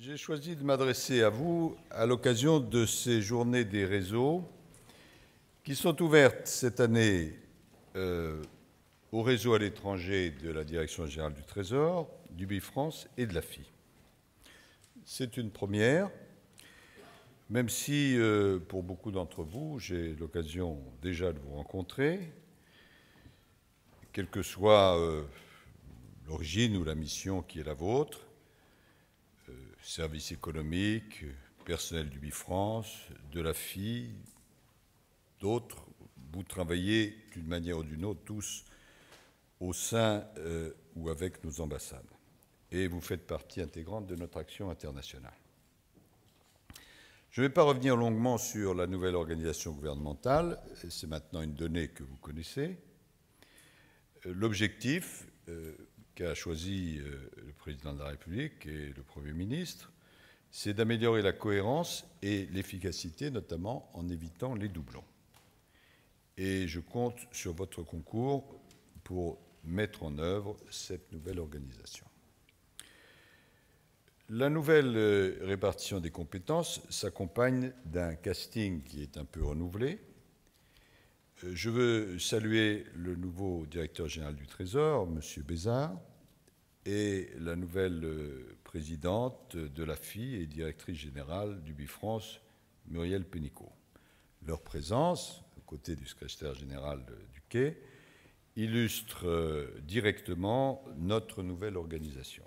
J'ai choisi de m'adresser à vous à l'occasion de ces journées des réseaux qui sont ouvertes cette année euh, aux réseaux à l'étranger de la Direction générale du Trésor, du Bifrance et de la FI. C'est une première, même si euh, pour beaucoup d'entre vous, j'ai l'occasion déjà de vous rencontrer, quelle que soit euh, l'origine ou la mission qui est la vôtre services économiques, personnel du Bifrance, de la FI, d'autres. Vous travaillez d'une manière ou d'une autre tous au sein euh, ou avec nos ambassades. Et vous faites partie intégrante de notre action internationale. Je ne vais pas revenir longuement sur la nouvelle organisation gouvernementale. C'est maintenant une donnée que vous connaissez. Euh, l'objectif, euh, a choisi euh, le président de la République et le Premier ministre, c'est d'améliorer la cohérence et l'efficacité, notamment en évitant les doublons. Et je compte sur votre concours pour mettre en œuvre cette nouvelle organisation. La nouvelle euh, répartition des compétences s'accompagne d'un casting qui est un peu renouvelé, euh, je veux saluer le nouveau directeur général du Trésor, M. Bézard, et la nouvelle euh, présidente de la FI et directrice générale du Bifrance, Muriel Pénicaud. Leur présence, aux côtés du secrétaire général euh, du Quai, illustre directement notre nouvelle organisation.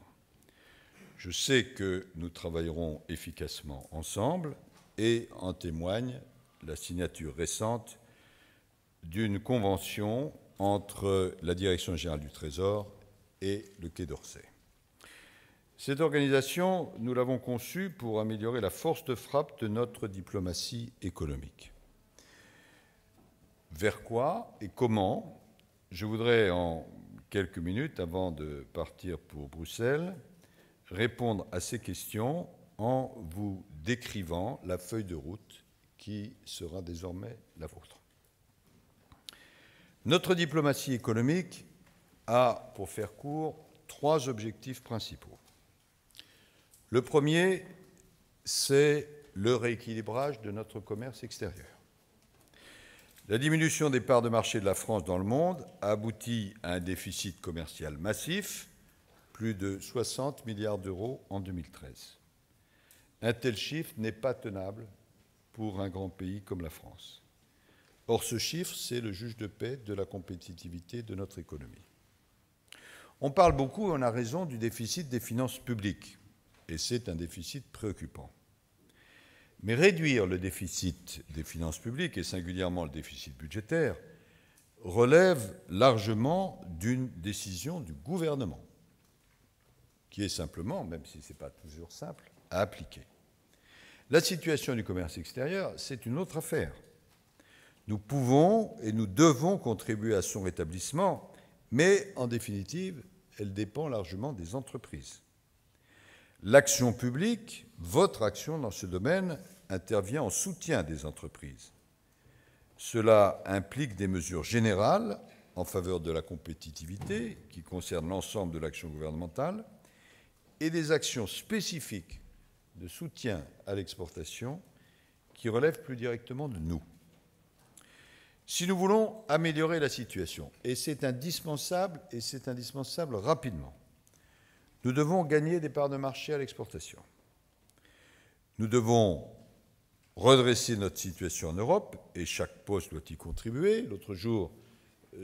Je sais que nous travaillerons efficacement ensemble et en témoigne la signature récente d'une convention entre la Direction générale du Trésor et le Quai d'Orsay. Cette organisation, nous l'avons conçue pour améliorer la force de frappe de notre diplomatie économique. Vers quoi et comment Je voudrais, en quelques minutes avant de partir pour Bruxelles, répondre à ces questions en vous décrivant la feuille de route qui sera désormais la vôtre. Notre diplomatie économique a, pour faire court, trois objectifs principaux. Le premier, c'est le rééquilibrage de notre commerce extérieur. La diminution des parts de marché de la France dans le monde a abouti à un déficit commercial massif, plus de 60 milliards d'euros en 2013. Un tel chiffre n'est pas tenable pour un grand pays comme la France. Or, ce chiffre, c'est le juge de paix de la compétitivité de notre économie. On parle beaucoup, et on a raison, du déficit des finances publiques, et c'est un déficit préoccupant. Mais réduire le déficit des finances publiques, et singulièrement le déficit budgétaire, relève largement d'une décision du gouvernement, qui est simplement, même si ce n'est pas toujours simple, à appliquer. La situation du commerce extérieur, c'est une autre affaire. Nous pouvons et nous devons contribuer à son rétablissement, mais en définitive, elle dépend largement des entreprises. L'action publique, votre action dans ce domaine, intervient en soutien des entreprises. Cela implique des mesures générales en faveur de la compétitivité, qui concerne l'ensemble de l'action gouvernementale, et des actions spécifiques de soutien à l'exportation qui relèvent plus directement de nous. Si nous voulons améliorer la situation, et c'est indispensable, et c'est indispensable rapidement, nous devons gagner des parts de marché à l'exportation. Nous devons redresser notre situation en Europe, et chaque poste doit y contribuer. L'autre jour,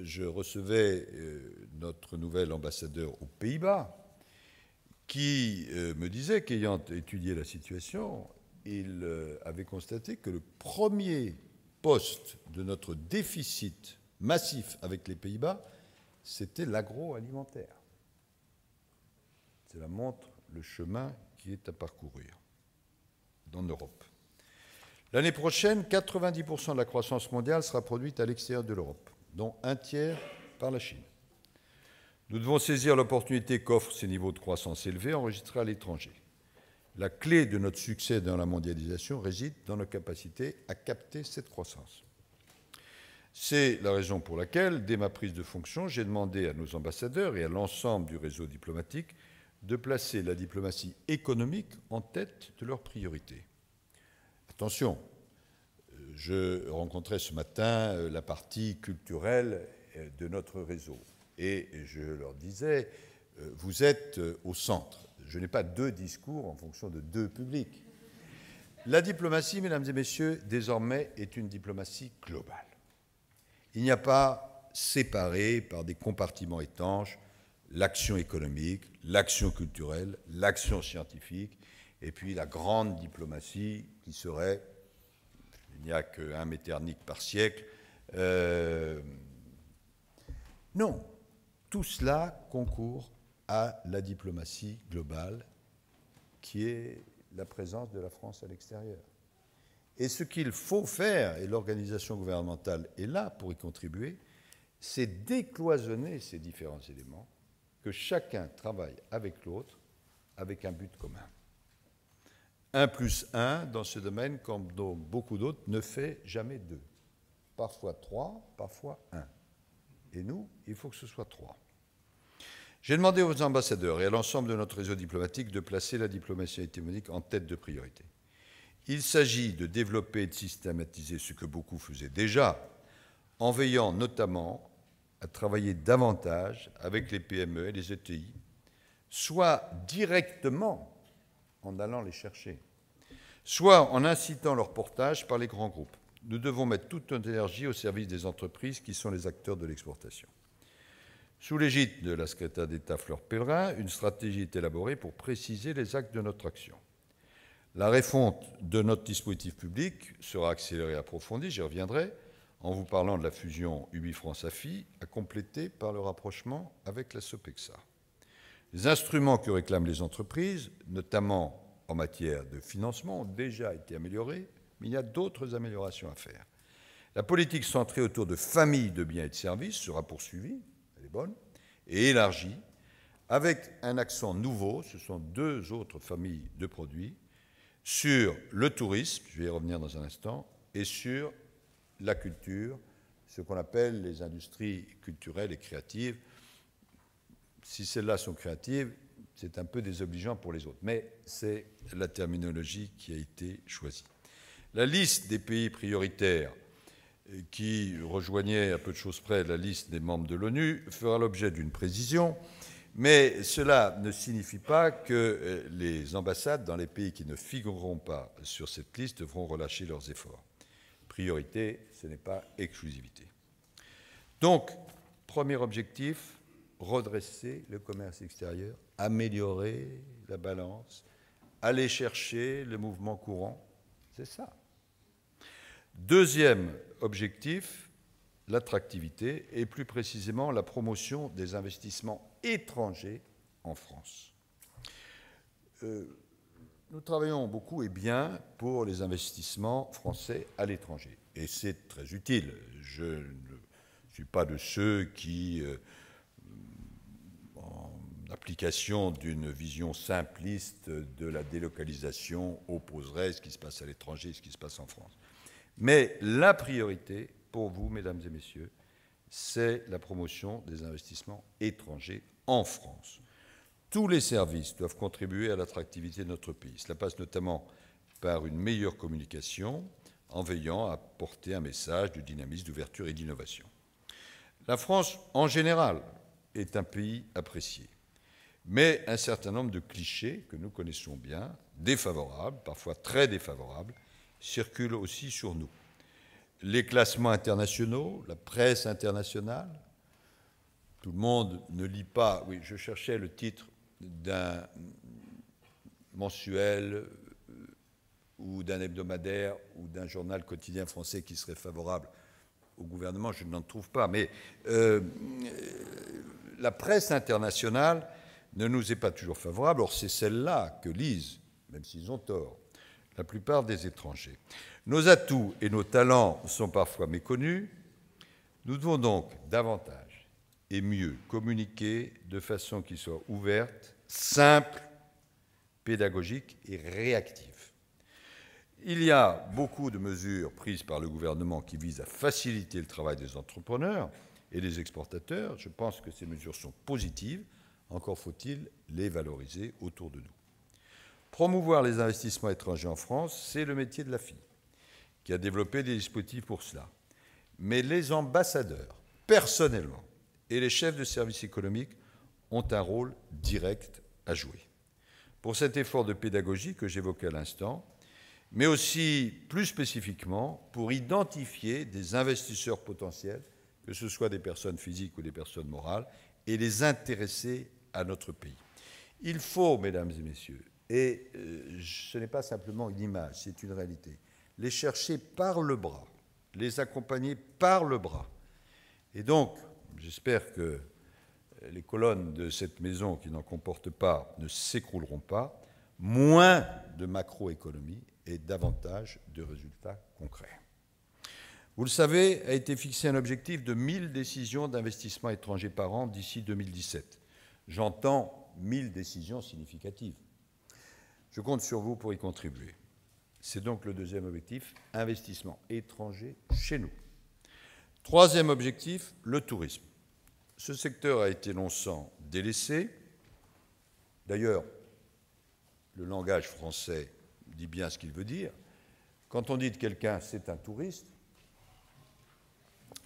je recevais euh, notre nouvel ambassadeur aux Pays-Bas, qui euh, me disait qu'ayant étudié la situation, il euh, avait constaté que le premier poste de notre déficit massif avec les Pays-Bas, c'était l'agroalimentaire. Cela montre le chemin qui est à parcourir dans l'Europe. L'année prochaine, 90% de la croissance mondiale sera produite à l'extérieur de l'Europe, dont un tiers par la Chine. Nous devons saisir l'opportunité qu'offrent ces niveaux de croissance élevés enregistrés à l'étranger. La clé de notre succès dans la mondialisation réside dans nos capacités à capter cette croissance. C'est la raison pour laquelle, dès ma prise de fonction, j'ai demandé à nos ambassadeurs et à l'ensemble du réseau diplomatique de placer la diplomatie économique en tête de leurs priorités. Attention, euh, je rencontrais ce matin euh, la partie culturelle euh, de notre réseau et je leur disais, vous êtes au centre je n'ai pas deux discours en fonction de deux publics. La diplomatie, mesdames et messieurs, désormais est une diplomatie globale. Il n'y a pas séparé par des compartiments étanches l'action économique, l'action culturelle, l'action scientifique, et puis la grande diplomatie qui serait, il n'y a qu'un Metternich par siècle. Euh, non, tout cela concourt à la diplomatie globale, qui est la présence de la France à l'extérieur. Et ce qu'il faut faire, et l'organisation gouvernementale est là pour y contribuer, c'est décloisonner ces différents éléments, que chacun travaille avec l'autre, avec un but commun. Un plus un, dans ce domaine, comme dans beaucoup d'autres, ne fait jamais deux. Parfois trois, parfois un. Et nous, il faut que ce soit trois. J'ai demandé aux ambassadeurs et à l'ensemble de notre réseau diplomatique de placer la diplomatie économique en tête de priorité. Il s'agit de développer et de systématiser ce que beaucoup faisaient déjà, en veillant notamment à travailler davantage avec les PME et les ETI, soit directement en allant les chercher, soit en incitant leur portage par les grands groupes. Nous devons mettre toute notre énergie au service des entreprises qui sont les acteurs de l'exportation. Sous l'égide de la secrétaire d'État Fleur Pellerin, une stratégie est élaborée pour préciser les actes de notre action. La refonte de notre dispositif public sera accélérée et approfondie, j'y reviendrai, en vous parlant de la fusion UBI France AFI, à compléter par le rapprochement avec la SOPEXA. Les instruments que réclament les entreprises, notamment en matière de financement, ont déjà été améliorés, mais il y a d'autres améliorations à faire. La politique centrée autour de familles de biens et de services sera poursuivie, bonne, et élargie, avec un accent nouveau, ce sont deux autres familles de produits, sur le tourisme, je vais y revenir dans un instant, et sur la culture, ce qu'on appelle les industries culturelles et créatives. Si celles-là sont créatives, c'est un peu désobligeant pour les autres, mais c'est la terminologie qui a été choisie. La liste des pays prioritaires qui rejoignait à peu de choses près la liste des membres de l'ONU, fera l'objet d'une précision, mais cela ne signifie pas que euh, les ambassades dans les pays qui ne figureront pas sur cette liste devront relâcher leurs efforts. Priorité, ce n'est pas exclusivité. Donc, premier objectif, redresser le commerce extérieur, améliorer la balance, aller chercher le mouvement courant. C'est ça. Deuxième objectif, l'attractivité et plus précisément la promotion des investissements étrangers en France. Euh, nous travaillons beaucoup et bien pour les investissements français à l'étranger. Et c'est très utile. Je ne suis pas de ceux qui, euh, en application d'une vision simpliste de la délocalisation, opposeraient ce qui se passe à l'étranger et ce qui se passe en France. Mais la priorité pour vous, mesdames et messieurs, c'est la promotion des investissements étrangers en France. Tous les services doivent contribuer à l'attractivité de notre pays. Cela passe notamment par une meilleure communication en veillant à porter un message de dynamisme, d'ouverture et d'innovation. La France, en général, est un pays apprécié. Mais un certain nombre de clichés que nous connaissons bien, défavorables, parfois très défavorables, circulent aussi sur nous. Les classements internationaux, la presse internationale, tout le monde ne lit pas, oui, je cherchais le titre d'un mensuel euh, ou d'un hebdomadaire ou d'un journal quotidien français qui serait favorable au gouvernement, je n'en trouve pas. Mais euh, euh, la presse internationale ne nous est pas toujours favorable, or c'est celle-là que lisent, même s'ils ont tort, la plupart des étrangers. Nos atouts et nos talents sont parfois méconnus. Nous devons donc davantage et mieux communiquer de façon qui soit ouverte, simple, pédagogique et réactive. Il y a beaucoup de mesures prises par le gouvernement qui visent à faciliter le travail des entrepreneurs et des exportateurs. Je pense que ces mesures sont positives. Encore faut-il les valoriser autour de nous. Promouvoir les investissements étrangers en France, c'est le métier de la fille, qui a développé des dispositifs pour cela. Mais les ambassadeurs, personnellement, et les chefs de services économiques ont un rôle direct à jouer. Pour cet effort de pédagogie que j'évoquais à l'instant, mais aussi plus spécifiquement pour identifier des investisseurs potentiels, que ce soit des personnes physiques ou des personnes morales, et les intéresser à notre pays. Il faut, mesdames et messieurs, et euh, ce n'est pas simplement une image, c'est une réalité. Les chercher par le bras, les accompagner par le bras. Et donc, j'espère que les colonnes de cette maison qui n'en comportent pas ne s'écrouleront pas, moins de macroéconomie et davantage de résultats concrets. Vous le savez, a été fixé un objectif de 1000 décisions d'investissement étranger par an d'ici 2017. J'entends 1000 décisions significatives. Je compte sur vous pour y contribuer. C'est donc le deuxième objectif, investissement étranger chez nous. Troisième objectif, le tourisme. Ce secteur a été longtemps délaissé. D'ailleurs, le langage français dit bien ce qu'il veut dire. Quand on dit de quelqu'un c'est un touriste,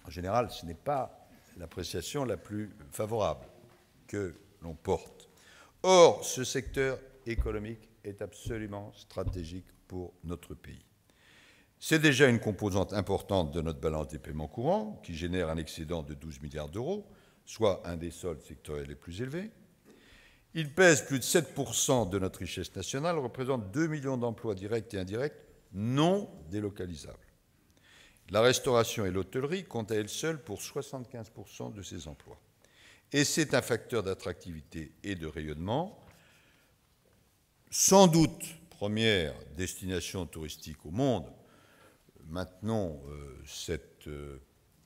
en général, ce n'est pas l'appréciation la plus favorable que l'on porte. Or, ce secteur économique est absolument stratégique pour notre pays. C'est déjà une composante importante de notre balance des paiements courants, qui génère un excédent de 12 milliards d'euros, soit un des soldes sectoriels les plus élevés. Il pèse plus de 7% de notre richesse nationale, représente 2 millions d'emplois directs et indirects non délocalisables. La restauration et l'hôtellerie comptent à elles seules pour 75% de ces emplois. Et c'est un facteur d'attractivité et de rayonnement sans doute première destination touristique au monde, maintenant euh, cette euh,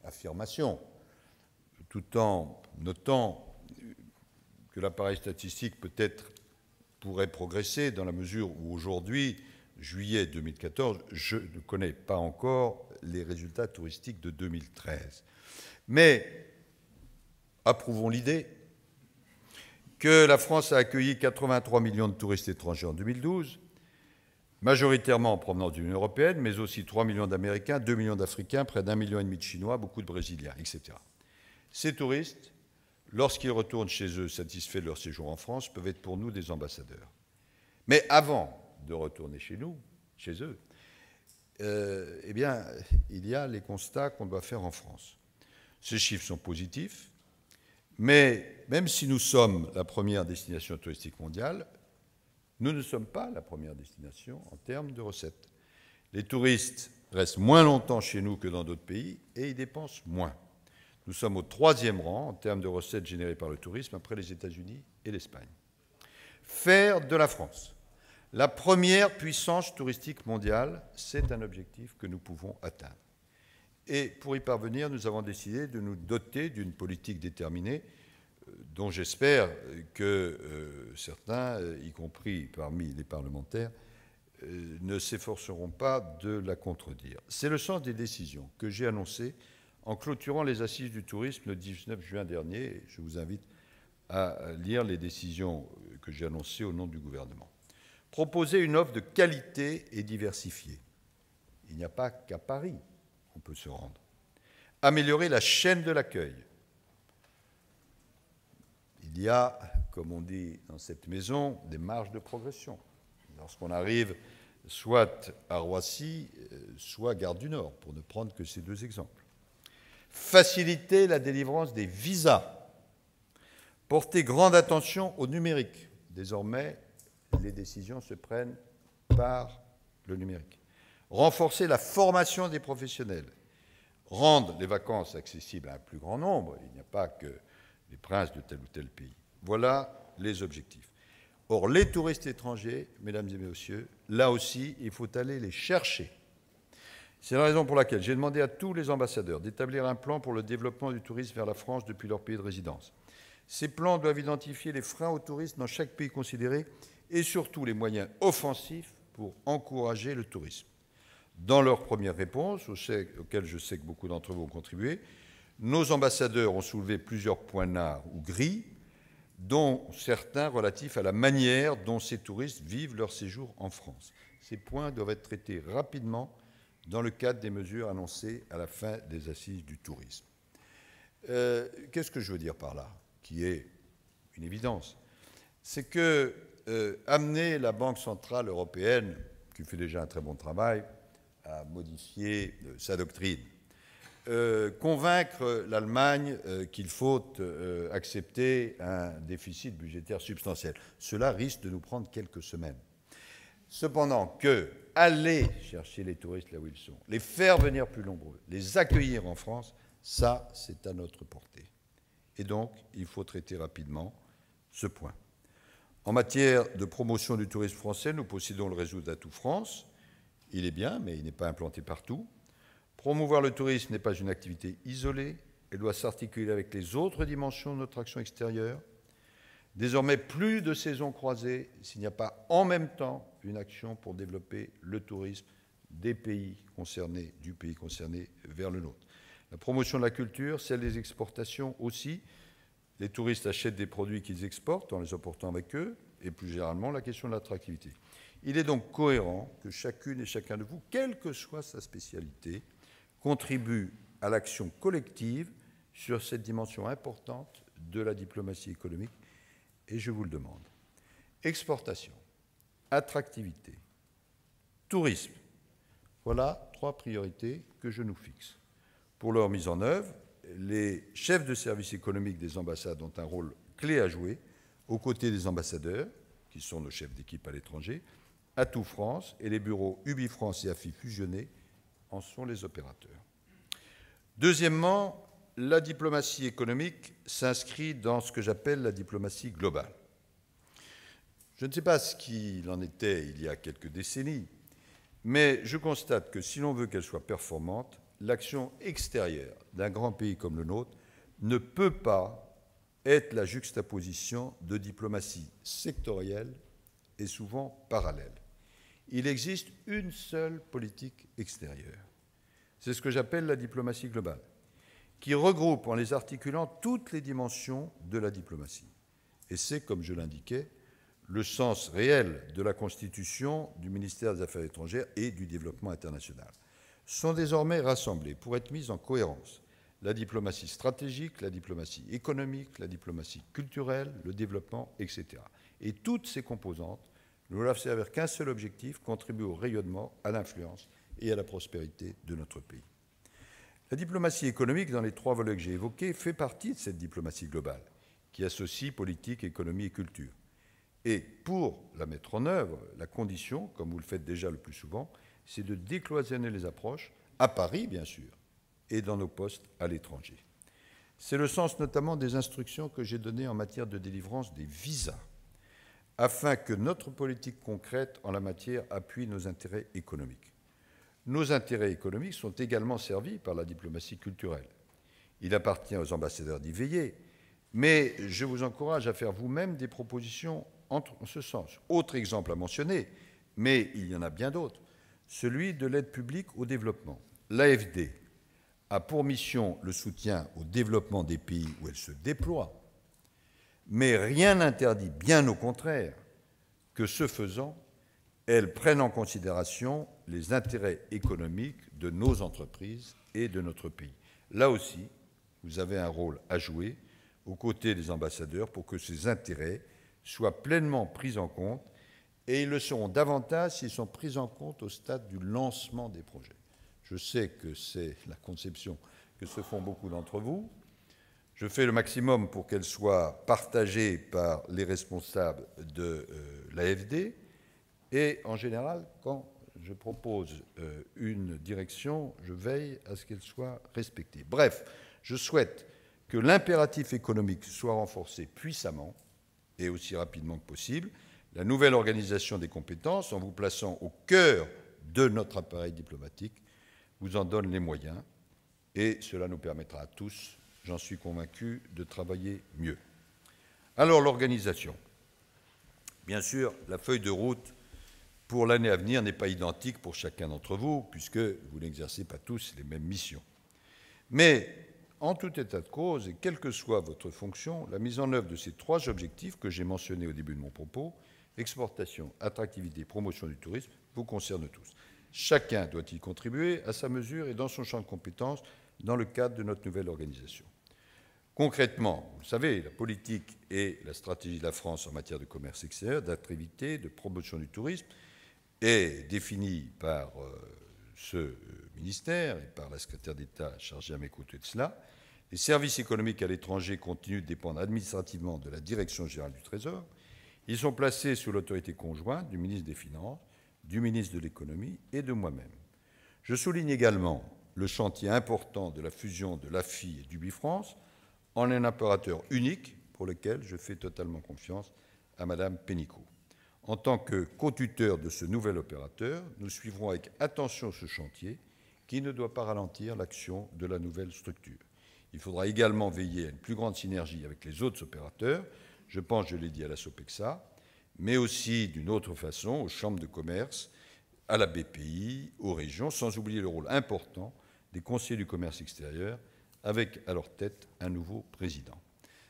affirmation, tout en notant que l'appareil statistique peut-être pourrait progresser dans la mesure où aujourd'hui, juillet 2014, je ne connais pas encore les résultats touristiques de 2013. Mais approuvons l'idée que la France a accueilli 83 millions de touristes étrangers en 2012, majoritairement en provenance de l'Union européenne, mais aussi 3 millions d'Américains, 2 millions d'Africains, près d'un million et demi de Chinois, beaucoup de Brésiliens, etc. Ces touristes, lorsqu'ils retournent chez eux satisfaits de leur séjour en France, peuvent être pour nous des ambassadeurs. Mais avant de retourner chez nous, chez eux, euh, eh bien, il y a les constats qu'on doit faire en France. Ces chiffres sont positifs, mais même si nous sommes la première destination touristique mondiale, nous ne sommes pas la première destination en termes de recettes. Les touristes restent moins longtemps chez nous que dans d'autres pays et ils dépensent moins. Nous sommes au troisième rang en termes de recettes générées par le tourisme après les États-Unis et l'Espagne. Faire de la France la première puissance touristique mondiale, c'est un objectif que nous pouvons atteindre. Et pour y parvenir, nous avons décidé de nous doter d'une politique déterminée euh, dont j'espère que euh, certains, euh, y compris parmi les parlementaires, ne s'efforceront pas de la contredire. C'est le sens des décisions que j'ai annoncées en clôturant les assises du tourisme le 19 juin dernier. Je vous invite à lire les décisions que j'ai annoncées au nom du gouvernement. Proposer une offre de qualité et diversifiée. Il n'y a pas qu'à Paris on peut se rendre. Améliorer la chaîne de l'accueil. Il y a, comme on dit dans cette maison, des marges de progression. Lorsqu'on arrive soit à Roissy, euh, soit à Gare du Nord, pour ne prendre que ces deux exemples. Faciliter la délivrance des visas. Porter grande attention au numérique. Désormais, les décisions se prennent par le numérique renforcer la formation des professionnels, rendre les vacances accessibles à un plus grand nombre. Il n'y a pas que les princes de tel ou tel pays. Voilà les objectifs. Or, les touristes étrangers, mesdames et messieurs, là aussi, il faut aller les chercher. C'est la raison pour laquelle j'ai demandé à tous les ambassadeurs d'établir un plan pour le développement du tourisme vers la France depuis leur pays de résidence. Ces plans doivent identifier les freins aux touristes dans chaque pays considéré et surtout les moyens offensifs pour encourager le tourisme. Dans leur première réponse, auxquelles je sais que beaucoup d'entre vous ont contribué, nos ambassadeurs ont soulevé plusieurs points nards ou gris, dont certains relatifs à la manière dont ces touristes vivent leur séjour en France. Ces points doivent être traités rapidement dans le cadre des mesures annoncées à la fin des assises du tourisme. Euh, qu'est-ce que je veux dire par là Qui est une évidence. C'est que euh, amener la Banque centrale européenne, qui fait déjà un très bon travail, à modifier euh, sa doctrine. Euh, convaincre l'Allemagne euh, qu'il faut accepter un déficit budgétaire substantiel. Cela risque de nous prendre quelques semaines. Cependant, que aller chercher les touristes là où ils sont, les faire venir plus nombreux, les accueillir en France, ça, c'est à notre portée. Et donc, il faut traiter rapidement ce point. En matière de promotion du tourisme français, nous possédons le réseau d'Atout France, il est bien, mais il n'est pas implanté partout. Promouvoir le tourisme n'est pas une activité isolée, elle doit s'articuler avec les autres dimensions de notre action extérieure. Désormais, plus de saisons croisées s'il n'y a pas en même temps une action pour développer le tourisme des pays concernés, du pays concerné vers le nôtre. La promotion de la culture, celle des exportations aussi. Les touristes achètent des produits qu'ils exportent en les apportant avec eux, et plus généralement la question de l'attractivité. Il est donc cohérent que chacune et chacun de vous, quelle que soit sa spécialité, contribue à l'action collective sur cette dimension importante de la diplomatie économique, et je vous le demande. Exportation, attractivité, tourisme, voilà trois priorités que je nous fixe. Pour leur mise en œuvre, les chefs de service économique des ambassades ont un rôle clé à jouer aux côtés des ambassadeurs, qui sont nos chefs d'équipe à l'étranger, tout France et les bureaux Ubi et AFI fusionnés en sont les opérateurs. Deuxièmement, la diplomatie économique s'inscrit dans ce que j'appelle la diplomatie globale. Je ne sais pas ce qu'il en était il y a quelques décennies, mais je constate que si l'on veut qu'elle soit performante, l'action extérieure d'un grand pays comme le nôtre ne peut pas être la juxtaposition de diplomatie sectorielle et souvent parallèle. Il existe une seule politique extérieure. C'est ce que j'appelle la diplomatie globale, qui regroupe en les articulant toutes les dimensions de la diplomatie. Et c'est, comme je l'indiquais, le sens réel de la constitution du ministère des Affaires étrangères et du développement international. Sont désormais rassemblés pour être mis en cohérence la diplomatie stratégique, la diplomatie économique, la diplomatie culturelle, le développement, etc. Et toutes ces composantes nous ne voulons avec qu'un seul objectif, contribuer au rayonnement, à l'influence et à la prospérité de notre pays. La diplomatie économique, dans les trois volets que j'ai évoqués, fait partie de cette diplomatie globale, qui associe politique, économie et culture. Et pour la mettre en œuvre, la condition, comme vous le faites déjà le plus souvent, c'est de décloisonner les approches, à Paris bien sûr, et dans nos postes à l'étranger. C'est le sens notamment des instructions que j'ai données en matière de délivrance des visas afin que notre politique concrète en la matière appuie nos intérêts économiques. Nos intérêts économiques sont également servis par la diplomatie culturelle. Il appartient aux ambassadeurs d'y veiller, mais je vous encourage à faire vous-même des propositions en ce sens. Autre exemple à mentionner, mais il y en a bien d'autres, celui de l'aide publique au développement. L'AFD a pour mission le soutien au développement des pays où elle se déploie, mais rien n'interdit, bien au contraire, que ce faisant, elles prennent en considération les intérêts économiques de nos entreprises et de notre pays. Là aussi, vous avez un rôle à jouer aux côtés des ambassadeurs pour que ces intérêts soient pleinement pris en compte, et ils le seront davantage s'ils sont pris en compte au stade du lancement des projets. Je sais que c'est la conception que se font beaucoup d'entre vous, je fais le maximum pour qu'elle soit partagée par les responsables de euh, l'AFD. Et en général, quand je propose euh, une direction, je veille à ce qu'elle soit respectée. Bref, je souhaite que l'impératif économique soit renforcé puissamment et aussi rapidement que possible. La nouvelle organisation des compétences, en vous plaçant au cœur de notre appareil diplomatique, vous en donne les moyens et cela nous permettra à tous j'en suis convaincu, de travailler mieux. Alors l'organisation. Bien sûr, la feuille de route pour l'année à venir n'est pas identique pour chacun d'entre vous, puisque vous n'exercez pas tous les mêmes missions. Mais en tout état de cause, et quelle que soit votre fonction, la mise en œuvre de ces trois objectifs que j'ai mentionnés au début de mon propos, exportation, attractivité, promotion du tourisme, vous concerne tous. Chacun doit y contribuer à sa mesure et dans son champ de compétences dans le cadre de notre nouvelle organisation. Concrètement, vous savez, la politique et la stratégie de la France en matière de commerce extérieur, d'activité, de promotion du tourisme est définie par euh, ce euh, ministère et par la secrétaire d'État chargée à mes côtés de cela. Les services économiques à l'étranger continuent de dépendre administrativement de la Direction générale du Trésor. Ils sont placés sous l'autorité conjointe du ministre des Finances, du ministre de l'Économie et de moi-même. Je souligne également le chantier important de la fusion de l'AFI et du Bifrance, en un opérateur unique pour lequel je fais totalement confiance à Madame Pénicaud. En tant que co-tuteur de ce nouvel opérateur, nous suivrons avec attention ce chantier qui ne doit pas ralentir l'action de la nouvelle structure. Il faudra également veiller à une plus grande synergie avec les autres opérateurs, je pense, je l'ai dit, à la SOPEXA, mais aussi d'une autre façon aux chambres de commerce, à la BPI, aux régions, sans oublier le rôle important des conseillers du commerce extérieur avec à leur tête un nouveau président.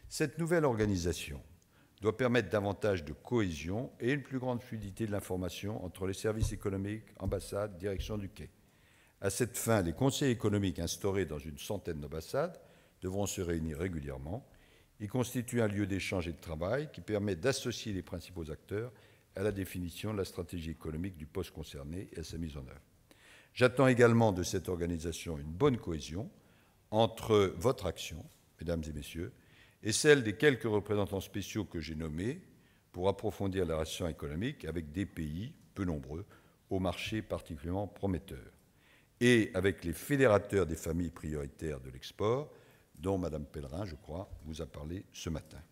Cette nouvelle organisation doit permettre davantage de cohésion et une plus grande fluidité de l'information entre les services économiques, ambassades, direction du quai. À cette fin, les conseils économiques instaurés dans une centaine d'ambassades devront se réunir régulièrement. Ils constituent un lieu d'échange et de travail qui permet d'associer les principaux acteurs à la définition de la stratégie économique du poste concerné et à sa mise en œuvre. J'attends également de cette organisation une bonne cohésion entre votre action, mesdames et messieurs, et celle des quelques représentants spéciaux que j'ai nommés pour approfondir la relation économique avec des pays peu nombreux, au marché particulièrement prometteur, et avec les fédérateurs des familles prioritaires de l'export, dont Mme Pellerin, je crois, vous a parlé ce matin.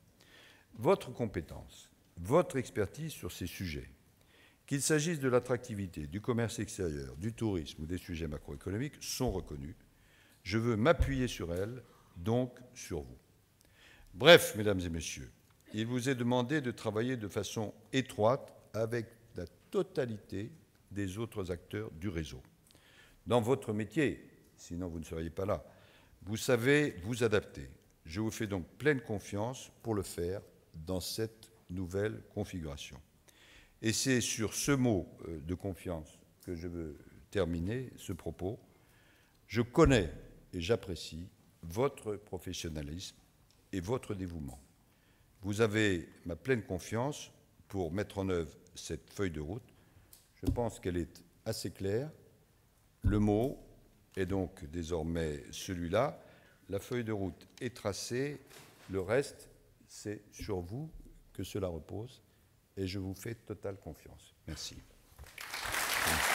Votre compétence, votre expertise sur ces sujets, qu'il s'agisse de l'attractivité, du commerce extérieur, du tourisme ou des sujets macroéconomiques, sont reconnus je veux m'appuyer sur elle, donc sur vous. Bref, mesdames et messieurs, il vous est demandé de travailler de façon étroite avec la totalité des autres acteurs du réseau. Dans votre métier, sinon vous ne seriez pas là, vous savez vous adapter. Je vous fais donc pleine confiance pour le faire dans cette nouvelle configuration. Et c'est sur ce mot euh, de confiance que je veux terminer ce propos. Je connais et j'apprécie votre professionnalisme et votre dévouement. Vous avez ma pleine confiance pour mettre en œuvre cette feuille de route. Je pense qu'elle est assez claire. Le mot est donc désormais celui-là. La feuille de route est tracée. Le reste, c'est sur vous que cela repose. Et je vous fais totale confiance. Merci. Merci.